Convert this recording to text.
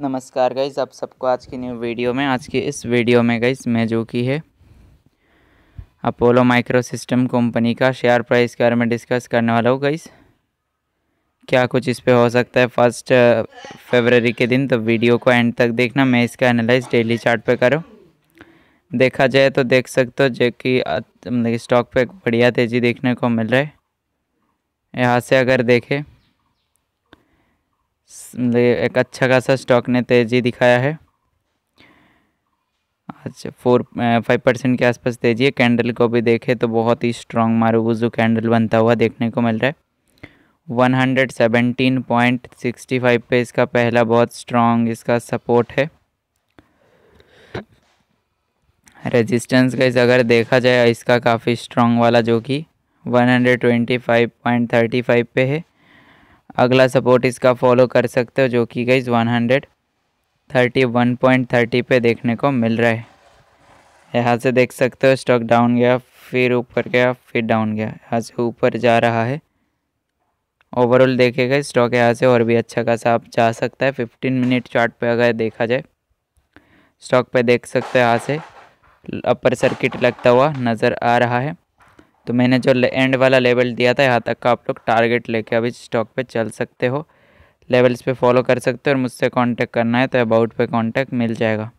नमस्कार गाइज आप सबको आज की न्यू वीडियो में आज की इस वीडियो में गई मैं जो की है अपोलो माइक्रो सिस्टम कंपनी का शेयर प्राइस के बारे में डिस्कस करने वाला हूँ गाइज क्या कुछ इस पर हो सकता है फर्स्ट फरवरी uh, के दिन तो वीडियो को एंड तक देखना मैं इसका एनालाइज डेली चार्ट पे करूँ देखा जाए तो देख सकते हो जो कि मतलब स्टॉक पे बढ़िया तेज़ी देखने को मिल रहा है यहाँ से अगर देखें एक अच्छा खासा स्टॉक ने तेज़ी दिखाया है आज फोर फाइव परसेंट के आसपास तेजी है कैंडल को भी देखें तो बहुत ही स्ट्रॉन्ग मारूबुजू कैंडल बनता हुआ देखने को मिल रहा है one hundred point sixty five पर इसका पहला बहुत स्ट्रॉन्ग इसका सपोर्ट है रेजिस्टेंस का अगर देखा जाए इसका काफ़ी स्ट्रॉन्ग वाला जो कि one hundred twenty five point thirty five पे है अगला सपोर्ट इसका फॉलो कर सकते हो जो कि गई one hundred thirty one point thirty पर देखने को मिल रहा है यहाँ से देख सकते हो स्टॉक डाउन गया फिर ऊपर गया फिर डाउन गया यहाँ से ऊपर जा रहा है ओवरऑल देखेगा स्टॉक यहाँ से और भी अच्छा खासा आप जा सकता है फिफ्टीन मिनट चार्ट पे अगर देखा जाए स्टॉक पे देख सकते हो यहाँ से अपर सर्किट लगता हुआ नज़र आ रहा है तो मैंने जो एंड वाला लेवल दिया था यहाँ तक का आप लोग टारगेट लेके अभी स्टॉक पे चल सकते हो लेवल्स पे फॉलो कर सकते हो और मुझसे कांटेक्ट करना है तो अबाउट पे कांटेक्ट मिल जाएगा